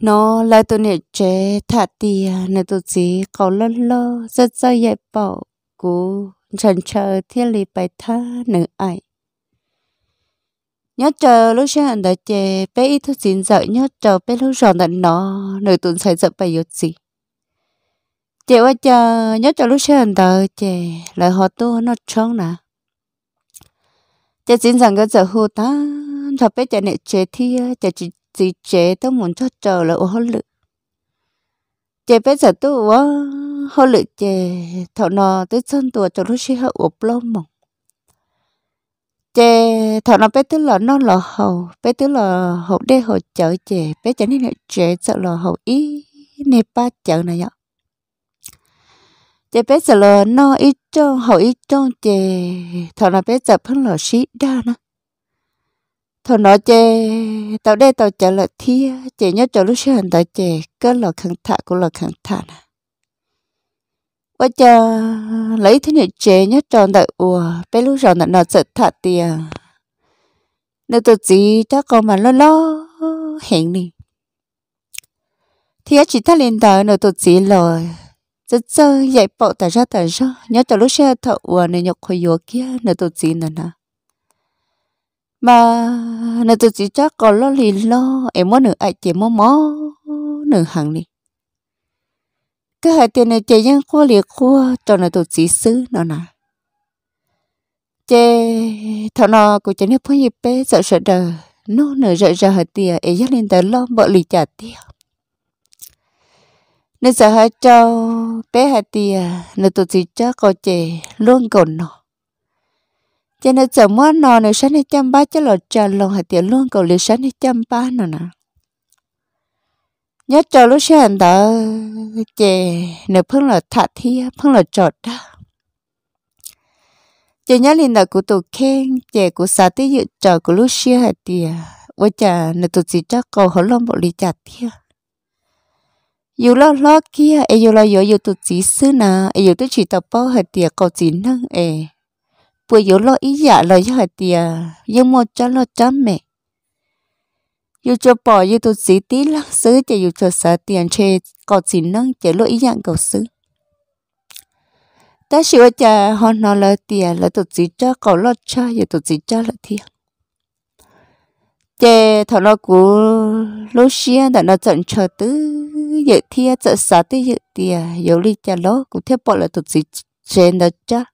nó lại tôi nè chế thả tì nè tôi chỉ có lân lơ rất rất dễ bỏ cú trần chờ thiên lý bài tha nữ ai nhớ chờ lúc xe hẳn đã chế bé ít thức dính dợ nhớ chờ bé lúc ròn đặn nó nữ tụn xảy dợ bài yốt gì chế qua chờ nhớ chờ lúc xe hẳn đã chế lại họ tu nó chóng nà. chế xin dàng cái giờ hô ta thật bé chạy nè chế thi chế chỉ chị chế tôi muốn cho chờ là ô lự chế bây giờ tôi ô hô lự chế thọ nó tôi chân tua cho lúc xí hậu ốp lô mỏng chế thọ nó bé tức là nó là hậu bé tức là hậu đê hậu chở chế bé chẳng nên là chế sợ là hậu ý nè ba chở này ạ chế bé sợ là nó ít trong hậu ít trong chế thọ nó bé giờ phân là xí đa nữa thằng nó chê tao đây tao trả lời thia chê nhớ cho lúc sáng tao chê cơ lò khẳng thạ của lò khẳng thạ nè bây giờ lấy thứ này chê nhớ tròn đại ùa bé lúc rồi nó sợ thạ tiền nếu tôi chỉ chắc con mà lo lo hẹn đi thì chỉ thắt lên tờ nếu tôi chỉ lời rất chơi dạy bộ tờ ra tờ ra nhớ cho lúc xe thợ ùa này nhọc khôi yếu kia nếu tôi chỉ nè nè mà nè tôi chỉ cho con lo lì lo em muốn nửa ai chị mò mò nửa hàng đi cái hai tiền này chị nhân khoa liệt khoa cho nè tôi chỉ xứ nó nè chị thằng nó cũng chỉ nếp phong nhịp bé sợ sợ đờ nó nửa rợ rợ hạt tiền em dắt lên tới lo bỏ lì trả tiền nên sợ hai cháu bé hạt tiền nè tôi chỉ cho con chị luôn còn nó cho nên sớm mua nò này sáng nay chăm ba cho lọ trà lòng hạt tiền luôn cầu liệt sáng nay chăm ba nè nè nhớ cho lúc sáng đó chè nửa phương là thả thi phương là trọt đó chè nhớ liền là của tổ khen chè của xã tí dự trò của lúc sáng hạt tiền với chà nửa tổ chỉ cho cầu hổ lông bộ lý chặt thi dù lo lo kia ai dù lo dỗ dù tổ chỉ xứ nà ai dù tôi chỉ tập bao hạt tiền cầu chỉ năng ai bữa giờ lo ý dạ lời cho hạt tiề giờ mua cho lo cho mẹ yêu cho bỏ dù tôi xí tí lắc xứ chỉ yêu cho sợ tiền chê có gì nâng chỉ lo ý dạng cầu xứ ta sửa cha họ nó là tiền là tôi chỉ cho cầu lo cho giờ tôi chỉ cho là tiền chế thằng nó cú lô xia đã nó chọn chờ tứ vậy thia chợ xá tứ vậy tiền giờ đi cha lo cũng theo bỏ là tôi chỉ trên đó cha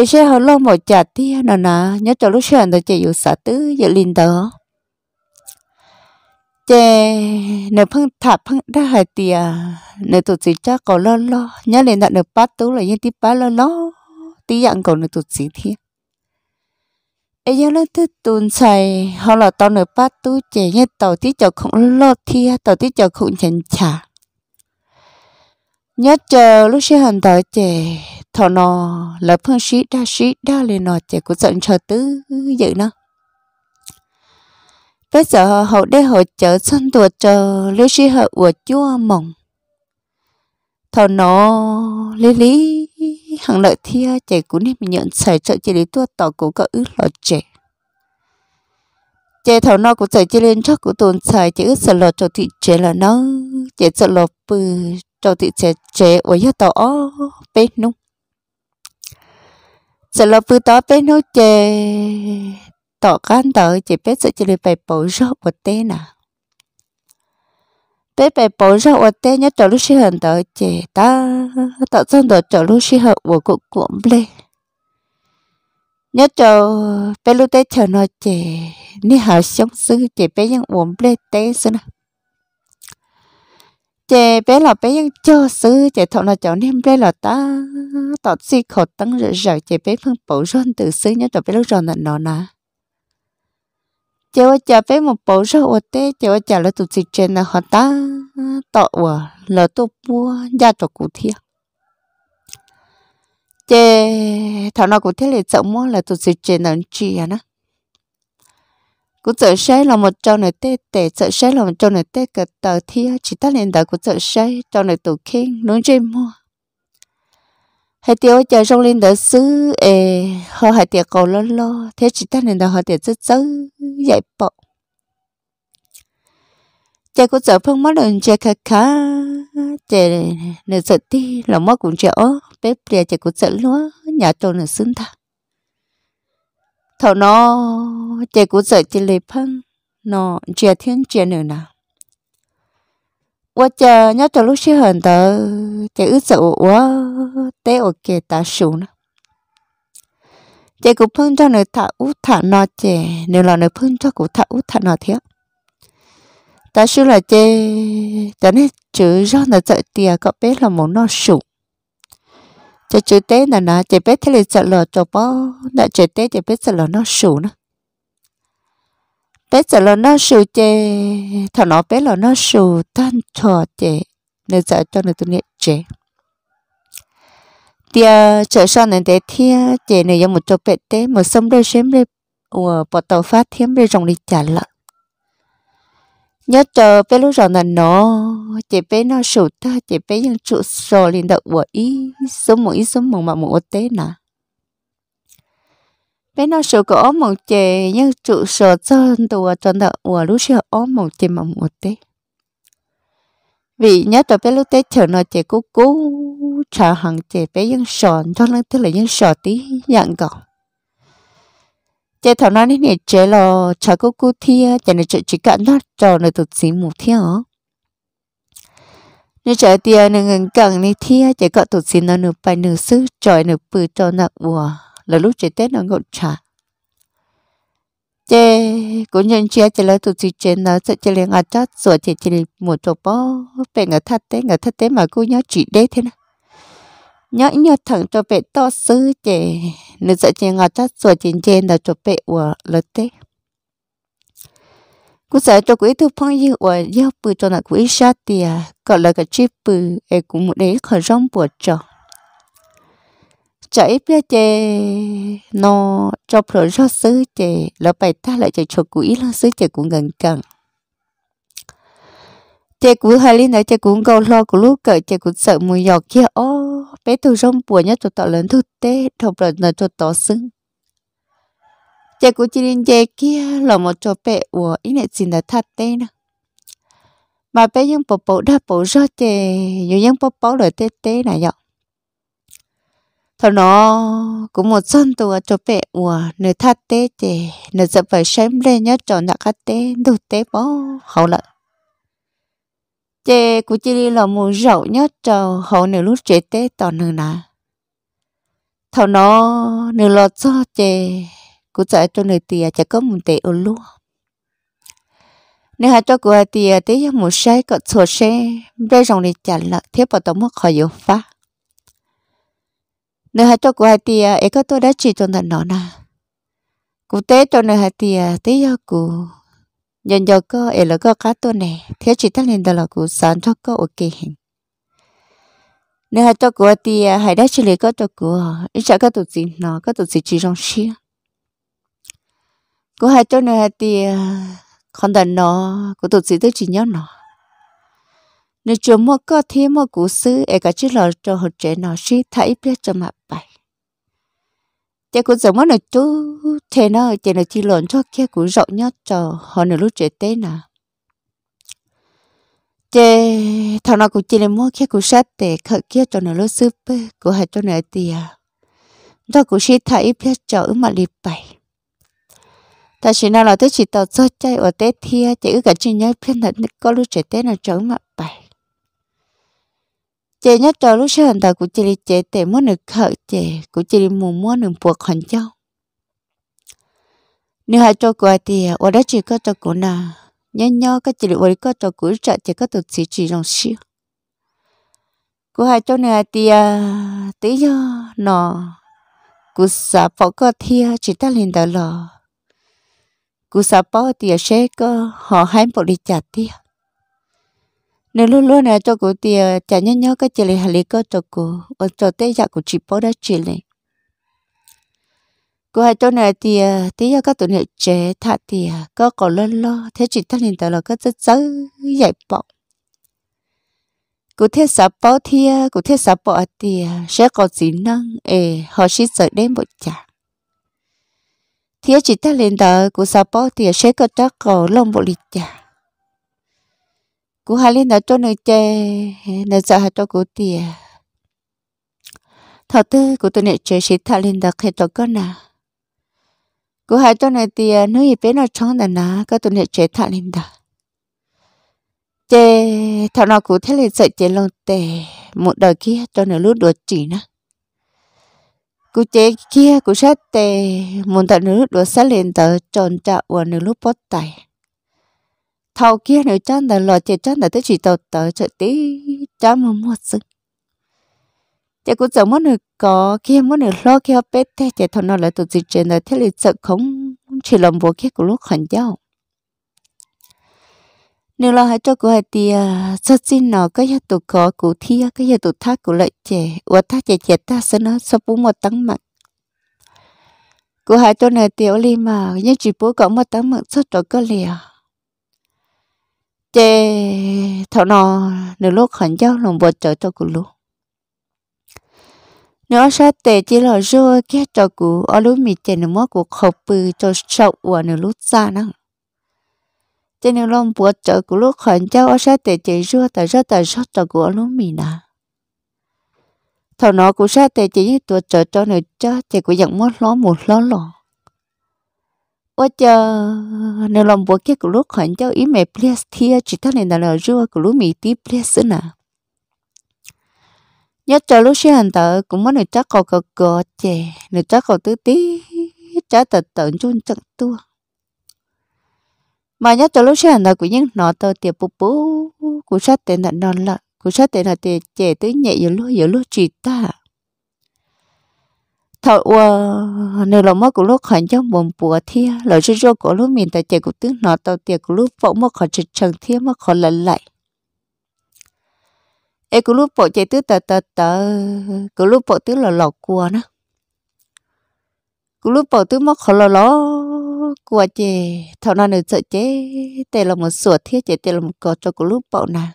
ấy sẽ họ lo một chả tia nà nà nhớ cho lúc sáng tôi chạy vào xả tứ giờ linh đó chè nửa phân thả phân đa hai tia nửa tụt chỉ cha có lo lo nhớ lên đặt nửa bát tú là yên tí bát lo lo tí dạng còn nửa tụt chỉ thiên ấy nhớ lên thứ tuần sai họ là tàu nửa bát tú chè nhớ tàu tí cho không lo thì tàu tí cho không chần chả nhớ chờ lúc sáng tôi chè thọ nó là phương sĩ đa sĩ đa lên nó trẻ cũng giận cho tứ vậy nó bây giờ hậu đế hậu chở sân tuột chờ lưu sĩ hậu của chúa mộng thọ nó lý lý hàng lợi thia trẻ cũng nên nhận xảy trợ chỉ lý tua tỏ cũng có ước lọt trẻ chế thầu nó cũng chạy chế lên chắc của tồn xài ước sợ lọt cho thị trẻ là nó trẻ sợ lọt bự cho thị trẻ trẻ ở nhà tỏ bé nung sợ lo bư tó bé nó chè tỏ can tỏ chỉ bé sợ chỉ được bài bổ rau của tê nà bé bài bổ rau của tê nhớ cho lúc xí hận tờ chè ta tỏ xong tờ cho lúc xí hận của cụ cuộn lê nhớ cho bé lúc tê chờ nó chè ni hảo sống sư chè bé ยัง cuộn lê tê xí nào chế bé là bé cho sư chế thọ là cháu nem bé là ta tọt si khổ tăng rỡ rỡ chế bé phương bổ rôn từ sư nhớ tọt bé lúc rôn là nó nà chế ơi chả bé một bổ rỡ ở tê chế ơi chả là tụt si trên là họ ta tọt ở là tụ bua gia tọt cụ thiệt chế thọ nó cụ thiệt là chậu mua là tụt si trên là chi à na cũng sợ sấy là một trâu này tê tệ sợ sấy là một trâu này tê cả tờ thi chỉ ta lên đời cũng sợ sấy trâu này tủ kinh nói chuyện mua hai tiêu chờ trong lên đời xứ ê họ hai tiêu cầu lo lo thế chỉ ta lên đời họ tiêu rất rất dạy bộ chè cũng sợ phương mất đường chè khá khá chè nửa sợ ti là mất cũng chè ó bếp chè cũng sợ lúa nhà trâu nửa xứng thật thầu nó chơi cũng sợ chơi lì phân nó chia thiên chia nữa nè quá chờ nhớ cho lúc xí hờn tớ chơi ướt sợ quá té ở kia ta sủ nè chơi cũng phân cho nữa thả út thả nó chơi nếu là nữa phân cho cũng thả út thả nó thiệt ta sủ là chơi cho nên chữ do nó sợ tiệt có bé là muốn nó sủ cho chú té là nè chỉ biết thế là sợ lỡ cho bao nè chú té chỉ biết sợ lỡ nó sủ nè bé sợ lỡ nó sủ chê thằng nó bé lỡ nó sủ tan trò chê nên sợ cho nên tôi nhẹ chê tia chợ sau này để thia chê này giống một chỗ bé té một sông đôi xem đây ủa bỏ tàu phát thiếm đây rồng đi chả lợn nhớ chờ bé lúc rồi là nó chỉ bé nó sụt ta chỉ bé những trụ sò lên đầu của ý số một ý số một mà một tế nè bé nó sụt có một chè những trụ sò chân tù chân à, đầu của lúc xưa ốm một chè mà một tế vì nhớ tờ bé lúc tế chờ nó chè cố cố chờ hàng chè bé những sòn cho nên tức là những sò tí dạng gọn chế thằng ờ, nó nên chế lo chả có cô thia chế này chế ờ, chỉ cả nát cho nó tự xí một thia ó nên chế tia nên ngừng cần này thia chế cả tụt xí nó nửa bài nửa sư trời nửa bự cho nó bùa là lúc chế tết nó ngột trả chế cũng nhân chia chế là tự xí chế nó sẽ chế liền ngắt chát rồi chế chế một chỗ bó về ngã thắt tế ngã thắt tế mà cô nhớ chỉ đế thế nào nhớ nhớ thằng cho bé to sư chè nữ sợ chè ngọt chắc rồi trên trên là cho bé của lật tê cũng sợ cho quý thứ phong như của giáo bự cho nó quý sát tiề gọi là cái chip bự em cũng một đấy khởi rong bột trò chạy bia chè nó cho pro cho sư chè là bài ta lại chạy cho quý là sư chè cũng gần gần chè cũng hay lên này chè cũng câu lo của lúc cởi chè cũng sợ mùi giọt kia ô bé từ rong bùa nhất tụt tọ lớn thực tế thọc lần là tụt tọ sưng chạy của chị linh chạy kia là một chỗ bé của ý này xin là thật tê nè mà bé những bộ bộ đã bộ ra chè nhiều những bộ bộ lời tê tê này nhở thằng nó cũng một son tù cho bé của nơi thật tê chè nơi sẽ phải xem lên nhớ cho nạc tê đủ tê bó hậu lợn chị của chị đi là mù rậu nhất cho hậu nửa lúc chị tết toàn nửa nà thầu nó nửa lo cho chị của chạy cho nửa tiền chả có một tệ ở luôn nếu hai cho của hai tiền tí một sai có sổ xe đây dòng này chả là thế bảo tổng mất khỏi yếu phá nếu hai cho của hai tiền ấy có tôi đã chỉ cho thằng nó nà cụ tế cho nửa hai tiền tí của nhân giờ cơ ấy là cơ cá tôi nè thế chỉ tăng lên đó là cụ sản cho cơ ok hình nếu hai cho của thì à, hãy đã xử lý cơ cho của ít chả cơ tụt gì nó cơ tụt gì chỉ trong xí của hai cho nữa hai thì à, không đàn nó của tụt gì tới chỉ nhớ nó nếu chưa mua cơ thì mua cụ sư ấy cả chỉ là cho hỗ trợ nó xí thấy biết cho mà bài chỉ cũng giống nó chú thế nó chỉ là chỉ lợn cho kia cũng rộng nhất cho họ nửa lúc trẻ tết à. nè chế thằng nào cũng chỉ là mua kia cũng sát để khởi kia cho nửa lúc súp cũng hay cho nửa tiền đó cũng xin thấy biết cho ứng mà liệp bảy ta chỉ nào là tới chỉ tàu cho chơi ở tết thia chỉ cả chuyện nhớ biết là có lúc trẻ tết nào cho mà bảy chị nhất cho lúc sau hiện tại của chị đi chị tệ muốn được khởi chị của chị đi mua mua được buộc hẳn cho nếu hai cho của thì ở ờ, đó chỉ có cho của na nhớ nhớ các chị ở có cho của trợ chỉ có tụt chỉ chỉ dòng siêu của hai cho này thì ờ, tí do nó của xã phó có thia chỉ ta lên đó lò của xã phó thì ờ, sẽ có họ hai bộ đi chặt thia nếu luôn luôn này cho cô thì chả nhớ nhớ cái chị này hà lý cơ cho cô ở cho tết dạ của chị bố đã chị này cô hai chỗ này thì tí do các tuổi này trẻ thà thì có còn lo lo thế chị ta nhìn tao là có rất rất dạy bọc cụ thể sợ bỏ thì cô thể sợ bỏ thì sẽ có gì năng ê họ sẽ sợ đến một trả thế chị ta lên đó cô sợ bỏ thì sẽ có chắc có lòng bộ lịch chả cú hai lên nó cho nơi chê nó sợ hai cho cú tiền thọ tư cú tôi nè chơi xí thà lên đặc hệ tôi có nà cú hai cho nơi tiền nếu bên bé nó chóng là nà các tôi nè chơi thà lên đặc chê thọ nó cú thế lên sợ chê lông tè một đời kia cho nó lúc đùa chỉ nà cú chê kia cú sát tè một đời nữa đùa sát lên tờ tròn trạo và nửa lúc bót tài thầu kia nếu chân là lọ chỉ chân là tới chỉ tàu tờ chợ tí cho mà mua sưng chỉ cũng chẳng muốn được có kia muốn được lo kia bé thế chỉ thằng nó lại tụt dịch trên là thế là sợ không chỉ làm bộ kia của lúc khẩn giao nếu là hai cho cô hai thì à, sắp xin nó cái nhà tụt có cụ thi cái nhà tụt thác cụ lại trẻ và thác trẻ trẻ ta sẽ nó sắp bú một tắng mặt cụ hai cho này tiểu li mà nhưng chỉ bố có một tắng mặt sắp cho cơ lìa chế thọ nọ nửa lúc khẩn giáo lòng vợ trở cho cụ lú nếu sa tệ chỉ là do kia cho cụ ở lúc mình chè nửa mất của khẩu bự cho sậu của nửa lúc xa năng trên nửa lòng vợ trở cụ lúc khẩn giáo ở sa tệ chỉ do tại do tại do cho cụ ở lúc mình nà thọ nọ cụ sa tệ chỉ như tuột trở cho nửa chớ chỉ cụ dặn mất ló một ló lọ 我就那龙伯给古鲁看叫伊没 place 贴，其他人那了如古鲁没贴 place 呢。nhớ cho lúc xưa à. hành tờ cũng mới được chắc cầu cầu cò được chắc cầu tứ tí trả tờ tận chun chặt tua mà nhớ cho lúc xưa hành tờ của những nọ tờ tiệp bù bù của sát tiền là non lợn của sát tiền là tiền chè tới nhẹ giờ lúc giờ lúc chỉ ta thọ wa nếu là mất của lúc khẩn cho buồn bùa thia lo chơi cho của lúc mình ta chạy của tướng nó tàu tiệc của lúc phẫu mất khỏi trịch trần thia mất khỏi lần lại ê của lúc bộ chạy tứ tờ tờ tờ của lúc bộ tứ là lọ cua nữa của lúc bộ tứ mất khỏi lọ lọ cua chè thọ nó nữa sợ chế tê là một sủa thia chế tê là một cò cho của lúc bộ nào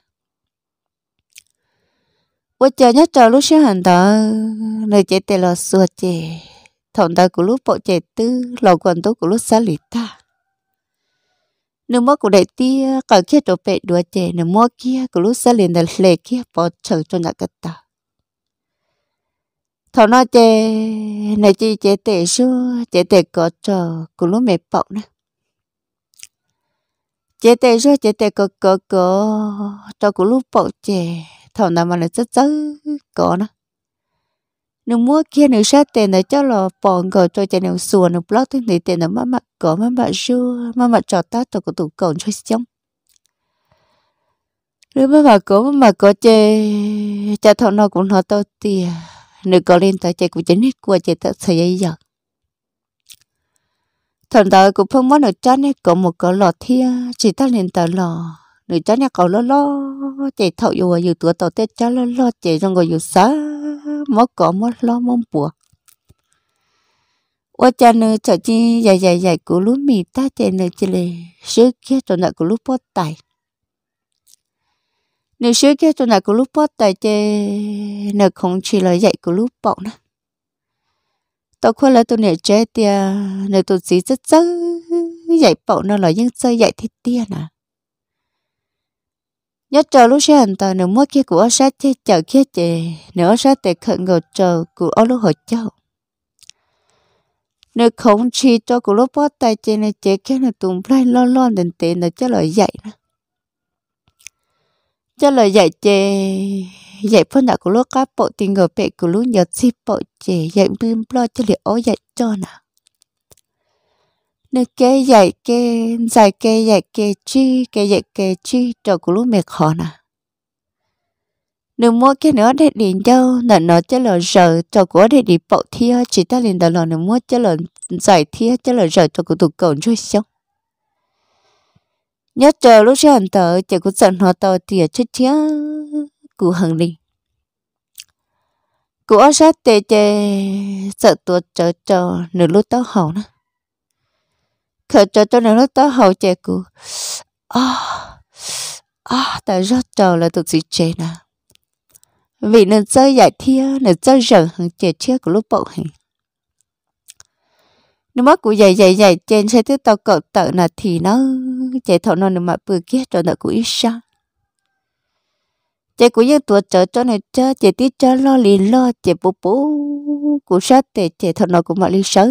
我 chờ nhất chờ lúc sáng hàng đó nơi chạy tè lò xua chạy thòng ta của lúc bộ chạy tư lò quần tố của lúc xa lì ta nếu mua của đại tia cả kia đồ bẹ đùa trẻ, nếu mua kia của lúc xa liền đặt lệ kia bỏ chờ cho nhà cái ta thằng nó trẻ, này chị chê tệ số chê tệ có trò của lúc mẹ bọc nè trẻ tệ số trẻ tệ có có có trò của lúc bọc trẻ thầu nào mà là chất chất có nó nếu mua kia nếu sát tiền là cho là bỏ ngờ cho chạy nếu xùa nếu blog thì thì tiền là mà mà có mà mà dưa mà mà cho ta tổ của tụ cổng cho xong nếu mà mà có mà mà có chơi, cha thầu nó cũng nó tao tiền nếu có lên tới chạy cũng chính hết qua chạy tới xảy ra giờ thằng đó cũng không muốn được cho nên có một cái lọ thia chỉ ta lên tới lọ người cháu nhà cậu lo lo chạy thọ dù dù tuổi tàu tết cháu lo lo chạy trong người dù xa mất cỏ mất lo mông bùa ô cha nữ chợ chi dài dài dài của lúa mì ta chạy nữ chỉ lệ sứ kia tồn tại của lúa bó tài nữ sứ kia tồn tại của lúa bó tài chạy nữ không chỉ là dạy của lúa bọ nữa tao khoa là tôi nè chết tia nè tôi gì rất rất dạy bậu nó là những chơi dạy thiết tia à nhất trò lúc xe hành tờ nửa mua kia của sát chết chợ kia chè nửa sát tệ khẩn ngờ trờ của ô lúc hồi châu nửa không chi cho của lúc bó tay chè này chè kia này tùng play lo lo đền tệ nửa cho lời dạy nè cho lời dạy chè dạy phân đạo của lúc cá bộ tình ngờ bệ của lúc nhật si bộ chè dạy bim lo cho liệu ô dạy cho nào nè kê dạy kê dạy kê dạy kê chi kê dạy kê chi cho của lúc mệt khó nè đừng mua cái nữa để điện đâu nè nó cho lò giờ cho của để đi bộ thia chỉ ta liền đó là đừng mua cho lò giải thia cho lò giờ cho của tụ cầu chui xong nhớ chờ lúc sáng tới chỉ có giận họ tờ thì chết chia cụ hằng đi cụ ở sát tê tê sợ tuột chờ chờ nửa lúc tao hầu nữa 可这这能到后结果啊啊，但 rất trâu là tụi gì chơi nè vì nó chơi giải thiên nó chơi rừng hàng chơi của lúc bộ hình nó mất của dạy dạy dạy trên xe tới tàu cậu tự là thì nó chạy thọ nó mà bự kia cho nó cũng ít sao chạy của những tuổi trở cho này chơi chạy tiếp cho lo liền lo chạy bố bố của sát tệ chạy thọ nó của mọi lý sớ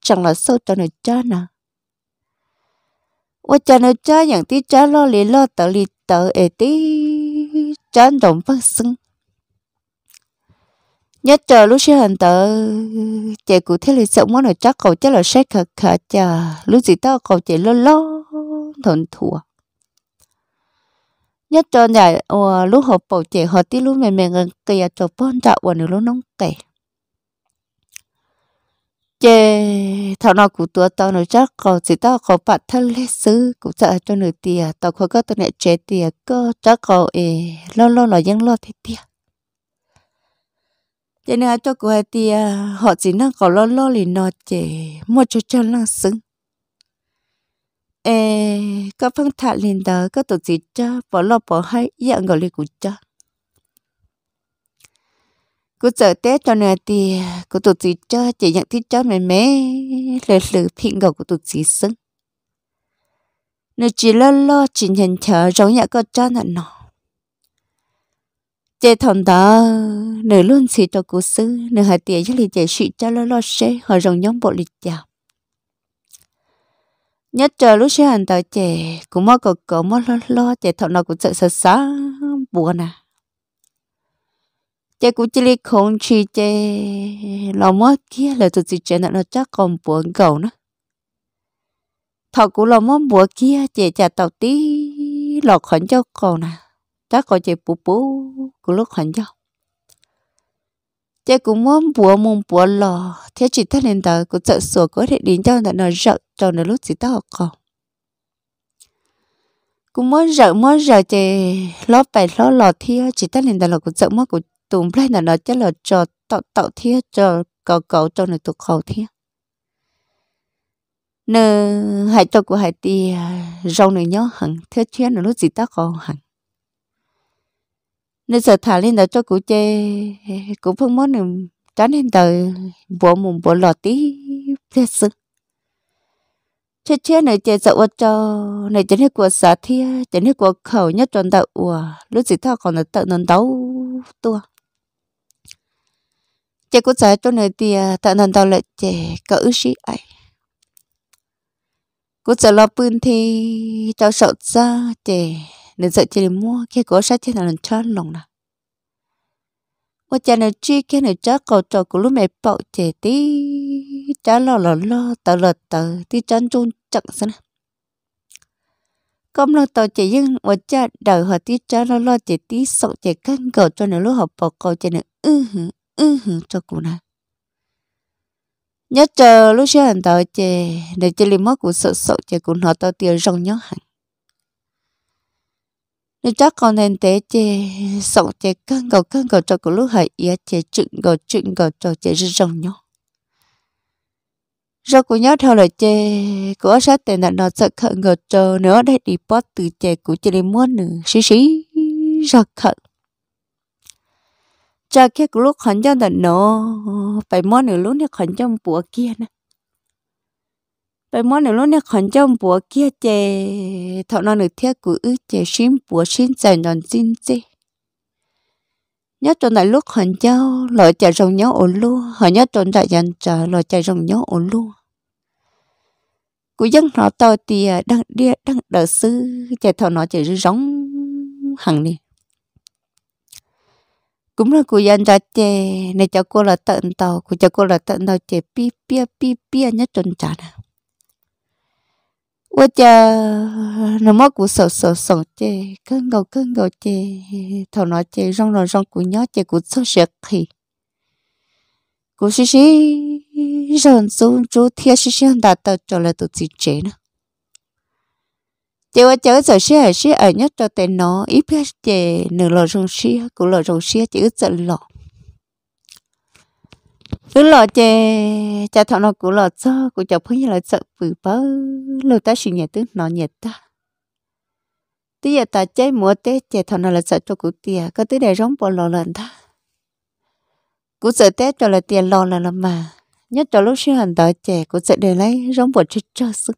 chẳng là sâu cho này chơi nào ว่าจะเนื้อจ้าอย่างที่จ้าล่อเลี้ยล่อเต่าลีเต่าเอที่จ้าดมพักซึ่ง nhất chờ lúc xe hành tờ chạy cụ thế là sống món ở chắc cầu chắc là sách khả khả chà lúc gì tao cầu chạy lo lo thuận thua nhất chờ nhà ờ, lúc họp bầu chạy họ tí lúc mẹ mẹ ngần kia cho bọn đạo và nửa lúc nóng kẹt chê thằng nào cũng tua tao nó chắc có chỉ tao có bạn thân lê sư cũng sợ cho nửa tiền tao không có tao nè chế tiền cơ chắc có ê lo lo lo vẫn lo thế tiền cho nên cho cô ấy thì họ chỉ năng có lo lo lì nó chê mua cho cho năng sướng ê có phân thạ lên đó có tổ chức cho bỏ lo bỏ hay dạng gọi lì cũng cho cứ sợ tết cho nè thì cô tụt gì cho chỉ nhận thích cho mẹ mẹ lờ lờ phim gầu của tụt gì sưng nó chỉ lo lo chỉ nhận thở giống nhà cô cho nè nó chế thằng đó nửa luôn xì cho cố sư nửa hai tiền chỉ lì chế xị cho lo lo sẽ họ rồng nhóm bộ lịch chào nhất chờ lúc sẽ hành tàu chế cũng mơ cậu cậu mơ lo lo chế thằng nào cũng sợ sợ sợ buồn à chế cũng chỉ lấy không chỉ chế lo mất kia là tụi chị chế nó chắc còn buồn cầu nữa thọ cũng lo mất buồn kia chế chả tàu tí lo khẩn cho cầu nè chắc còn chế bù bù của lúc khẩn cho chế cũng muốn bùa muốn bùa lò thế chỉ ta lên tàu cũng sợ sủa có thể đến cho nó sợ cho nó lúc chỉ ta học còn cũng muốn sợ muốn sợ chế lót bài lót lò thia chị ta lên tờ là cũng sợ mất của tụm play là nó chắc là cho tạo tạo thiết cho cầu cầu cho nó tụt khẩu thiết nơ hải cho của hải tì rau này nhớ hẳn thế chế là lúc gì ta còn hẳn nên giờ thả lên là cho cụ chê cụ phương món này tránh lên đời bộ mùng bộ lọ tí thế sự thế chuyện này chê dậu cho này chính hết của xã thi, chính hết của khẩu nhất tròn tạo ủa lúc gì ta còn là tận nón đấu tua chị cũng sợ cho này thì tận thần tàu lại chị cỡ sĩ ấy cũng sợ lo bươn thì cháu sợ ra chị nên sợ chị mua khi có sách trên là lần cho lòng nè mà cha này chi cái này cháu cậu cho của lúc mẹ bậu chị tí cháu lo lo lo tờ lợt tờ tí chân chung chặn sao nè công lo tàu chỉ nhưng ở cha đời họ tí cha lo lo chỉ tí sợ chỉ căng cầu cho nên lúc học bỏ cầu cho nên ư ừ hử ừ hử cho cô nè nhớ chờ lúc xưa hẳn tao chè để chơi lì mất cụ sợ sợ chè cũng nó tao tiêu rong nhớ hẳn Nên chắc còn nên tế chè sợ chè căng cầu căng cầu cho cô lúc hãy ý chè chuyện cầu chuyện cầu cho chè rong nhớ rồi cụ nhớ theo lời chè cụ ở sát tiền là nó sợ khẩn ngờ chờ nữa để đi bắt từ chè của chơi lì mất nữa xí xí ra khẩn cha kia lúc khẩn cho tận nó phải món nữa lúc này khẩn trong bùa kia nè phải món nữa lúc này khẩn trong bùa kia chè thọ nó nữa thiết của chè xin bùa xin dành đòn xin chè nhớ trong đại lúc hận cháu lỡ chạy rồng nhớ ổn lu họ nhớ trong đại dành trả lỡ chạy rồng nhớ ổn lu của dân họ to thì đang đi đang đỡ sư chạy thọ nó chạy rong hằng đi cũng là cô dân cho chè này cho cô là tận tàu cô cho cô là tận tàu chè pi pi pi pi nhất trần trả à. ủa chờ nó mất của sợ sợ sợ chè cơn gầu cơn gầu chè thầu nó chè rong rồi rong của nhớ chè của số sẹt thì cô xí xí rồi xuống chú thiệt xí xí đã tao cho là tụi chị chè nữa chị ở chỗ giờ xe xe ở nhất cho tên nó ít biết chị nửa lò rồng xe cũng lò rồng xe chị ướt giận lọ cứ lò chị cha thọ nó cứ lò cho cứ chọc phơi như là sợ vừa bớ lâu ta suy nhẹ tức nó nhiệt ta tí giờ ta chơi mùa tết chị thọ nó là sợ cho cụ tia có tới để rong bò lò lần ta cứ sợ tết cho là tiền lò là làm mà nhất cho lúc sinh hành đó chị cũng sợ để lấy rong bỏ chết cho sức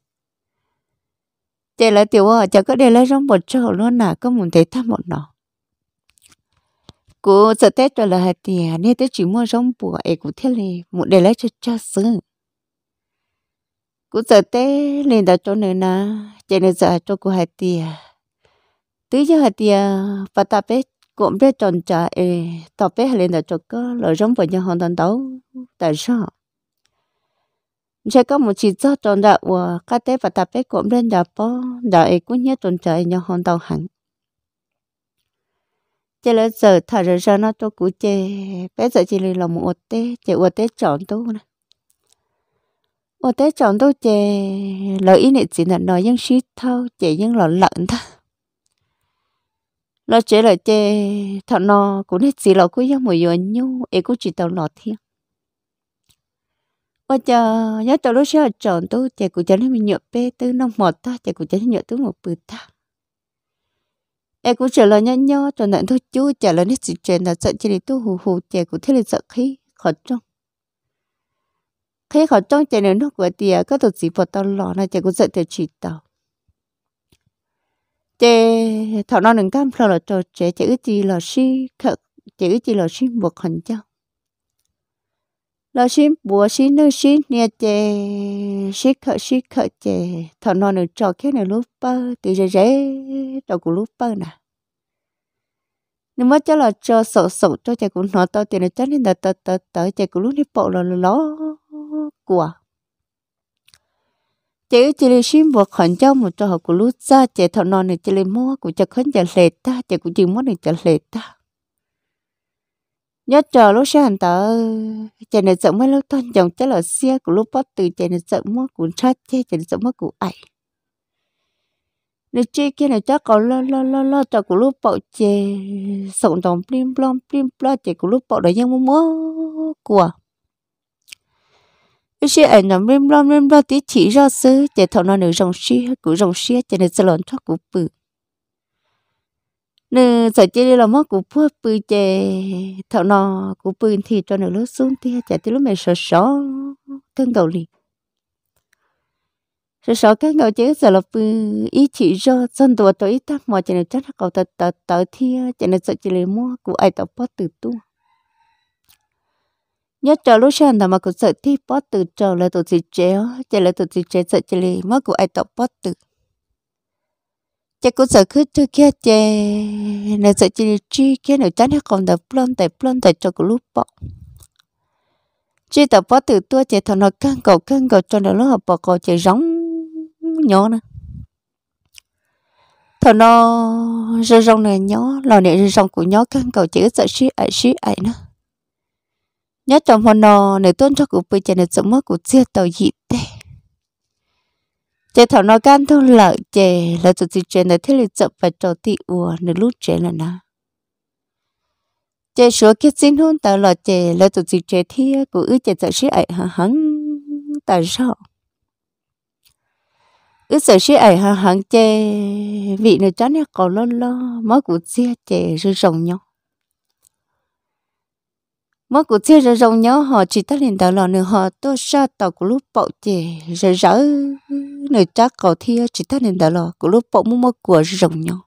chạy lại tiểu hoa chả có để lấy rong một chỗ luôn nà có muốn thấy thăm một nọ cô sợ tết cho là hạt tiền à, nên tết chỉ mua rong bùa ấy cũng thế này muốn để lấy cho cha sướng cô sợ tết lên đặt chỗ này nè, chạy nên giờ cho cô hạt tiền à. tứ giờ hạt tiền à, và ta biết cũng biết chọn trả ấy, tao biết lên đặt chỗ có lỡ rong bùa nhà hoàn toàn đấu tại sao sẽ có một chỉ cho tròn đạo và các tế và tập bếp cũng lên đạo bó đạo ấy cũng nhớ tròn trời nhỏ hòn đầu hẳn chỉ là giờ thả rồi ra nó cho cú chê bây giờ chỉ là một tế chỉ một tế chọn tu nè Một tế chọn tu chê lời ý niệm chỉ là nói những suy thâu chỉ những lo lợn thôi lo chế là chê thọ nó cũng hết gì lọ cũng giống mùi dừa nhu ấy cũng chỉ tao lo thiêng bây giờ nhớ tao lúc xưa chọn tôi chạy cụ chân mình nhựa bê tư nông một ta chạy cụ chân nhựa tôi một bự ta em cũng trở lại nhớ nhớ cho nên tôi chú trả lời nít chuyện là sợ chỉ để tôi hù hù chạy cụ thế là sợ khí khó trong khi khó trong chạy nếu nó của tiền có tổ chức vào tao lò này chạy cụ sợ thì chỉ tao chạy thọ nó đừng cam lo là trò chạy chạy cái gì là si khờ chạy cái gì là si một hành trang lo xin bùa xin nữ xin nè chè xin khờ xin khờ chè thọ nó nữ trò cái nữ lúc bơ từ giờ rẽ đầu của lúc bơ nè nếu mà cho là cho sợ sợ cho chè của nó to tiền nó chắc nên là tớ tớ tớ chè của lúc đi bộ là ló của chế chỉ là xin bùa khẩn cho một trò của lúc ra chỉ thọ nó nữ chỉ là mua của chè khẩn chè lệ ta chè của chỉ muốn nữ chè lệ ta nhớ chờ lúc xe hẳn tớ chạy này sợ mấy lúc tôn chồng chắc là xe của lúc bắt từ chạy này sợ mất của chết chê chạy này sợ mất của ấy nếu chê kia này chắc còn lo lo lo lo cho của lúc bọ chê sống đồng plim plom plim plom chê của lúc bọ đấy nhưng mà mua của cái xe ảnh nằm plim plom plim plom tí chỉ ra xứ chạy thọ nó nữ dòng xe của dòng xe chạy này sợ lộn thoát của bự nữ sợ đi là mất của phước bự chè thợ nọ của bự thì cho nữ lúc xuống thì chạy tí lúc mẹ sợ sợ cân cầu liền sợ sợ cái cầu chứ sợ là bự ý chỉ do dân tùa tôi ý tắc mà chả nữ chắc là cầu tật tật tờ thì chả nữ sợ chỉ là mua của ai tao bớt từ tu nhất cho lúc sáng thằng mà cũng sợ thi bớt từ cho là tụi chị chéo chả là tụi chị chéo sợ chỉ là mất của ai tao bớt từ chắc cũng sợ cứ tôi kia chè nè sợ chỉ chi kia nè chán hết còn tập plon tập plon tập cho cái lúc bỏ chỉ tập bỏ từ tua chè thằng nó căng cầu căng cầu cho nó lúc bỏ cầu chè giống nhỏ nè thằng nó rong rong này nhỏ lò này rong của nhỏ căng cầu chỉ sợ xí ải xí ải nữa nhớ trong hôm nó này tuôn cho cụ bây giờ này sống mất của chia tàu dị chế thảo nó gan thâu lợ chế là tụi chị chuyện là thế là chậm và trò tị ùa nửa lúc chế là na chế số kia sinh hôn tao là chế là tụi chị chế thi của ư chế sợ sĩ ấy hả hắn tại sao ư sợ sĩ ấy hả hắn chế vị này chán nè còn lo lo mất của chia chế rồi rồng nhau mỗi cuộc chơi rồi rồng nhớ họ chỉ ta lên đào lò nữa họ tôi sa tàu của lúc bậu thì rồi rỡ nửa chắc cầu thia chỉ ta lên đào lò của lúc bậu mua mua của rồng nhau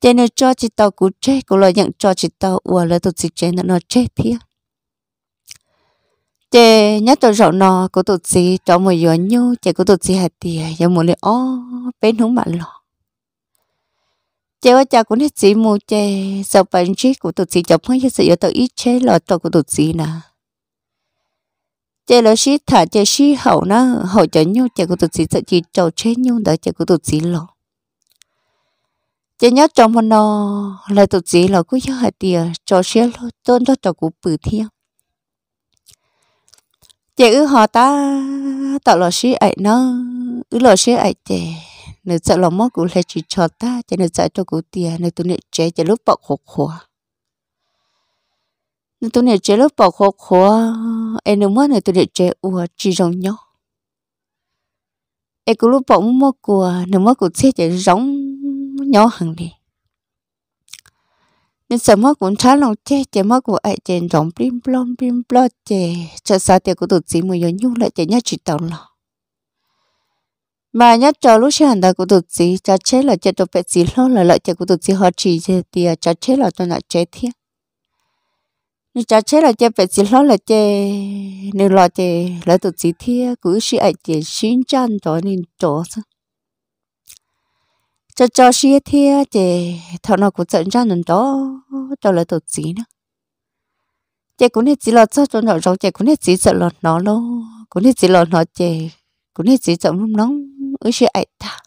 cho nên cho chị tàu cú chết của lo nhận cho chị tàu ủa là tụt chị chết nó chết thia chị nhớ tôi rộng nó của tụt chị cho một gió nhu chị của tụt chị hạt tiền giờ một đi ó bên hướng bạn lò chế ở cha cũng hết gì mù chế sau bản chế của tụt gì chồng mới hết sự yếu tàu ít chế là tàu của tụt gì nè chế là sĩ thả chế sĩ hậu nó hậu chế nhau chế của tụt gì sợ chỉ cho chế nhau đó chế của tụt gì lọ chế nhớ trong phần nọ là tụt gì là cứ nhớ hạt tiền cho xí lọ tôn cho trầu của bự thiên chế ư họ ta tạo lọ sĩ ấy nó ư lọ sĩ ấy chế nếu sợ lòng mốt cũng lại chỉ cho ta cho nên sợ cho cụ tiền nếu tôi nệ chế cho lúc bọc khổ khổ nếu tôi nệ chế lúc bọc khổ khổ em nếu mất nếu tôi nệ chế ua chỉ giống nhau em cũng lúc bọc mất của nếu mất cũng chết chỉ giống nhau hàng đi nên sợ mất cũng trả lòng chê chê mất của ai chê giống blim blom blim blom chê cho sao tiệc của tụt sĩ mùi nhau lại chê nhá chỉ tàu lòng mà nhất cho lúc xe hành ta của tụt gì cho chế là chết tôi phải gì lo là lợi chết của tụt gì họ chỉ thì à, cho chế là tôi là chết thiệt nhưng cho chế là chế phải gì lo là chế nếu lo chế là tôi gì thiệt cứ xí ai chỉ xin chân cho nên chỗ cho cho xí thiệt thì thằng nào cũng dẫn ra nên đó cho là tôi gì nữa chế cũng hết chỉ lo cho cho nó rồi chế cũng hết chỉ sợ lo nó lo cũng hết chỉ lo nó chết, cũng hết chỉ sợ lúc nóng ở sẽ ấy ta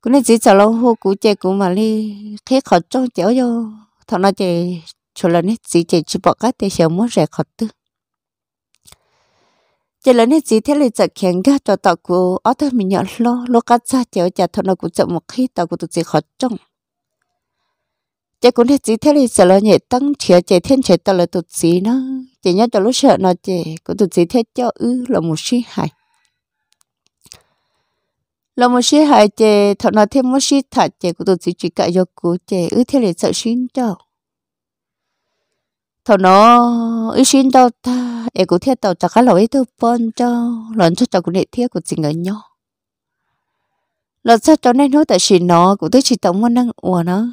cũng nên chỉ cho lâu hô cú chơi cú mà đi khi khó trong chéo vô thọ nó chơi chỗ lần hết chỉ chơi chỉ bỏ cái tay xéo muốn rẻ khó tư chơi lần này chỉ thế là chợ khen cái cho tàu cú ở thôi mình nhận lo lo cá cha chéo chả thằng nó cũng chậm một khi tàu cú tụt chỉ khó trong chơi cũng hết chỉ thế là sợ lâu nhẹ tăng chéo chơi thiên chơi tàu là tụt chỉ nó chơi nhớ cho lúc sợ nó chơi cũng tụt chỉ thế cho ư là một si hại lo mo shi hai che tho na the mo shi tha che ku tu chi ka yo ku che ư the le sợ xin cho tho nó ư xin đâu ta e cũng the tao ta ka lo ấy tu pon cho lon cho ta cũng ne the ku chi ngai nyo lo cho cho nên nó ta xin nó cũng tu chỉ tao mo năng ua nó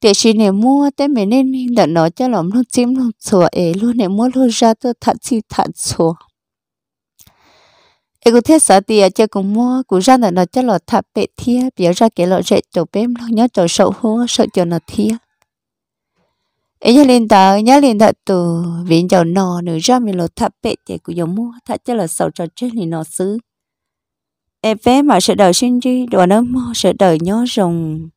để xin nè mua té mẹ nên đặt nó cho lòng nó chim nó chùa ấy luôn nè mua luôn ra tôi thật chi thật chùa em cũng thiết sợ tiền cho cũng mua cũng ra là nó cho lọ thạp bệ thia biểu ra cái lọ rễ chỗ bếm nó nhớ chỗ sậu hô sợ cho nó thia ấy nhớ liền tờ nhớ liền tờ từ viện chỗ nò nữa ra mình lọ thạp bệ thì cũng giống mua thạp cho lọ sậu cho chết thì nó xứ em vé mà sợ đời sinh đi đồ nó mua sợ đời nhớ rồng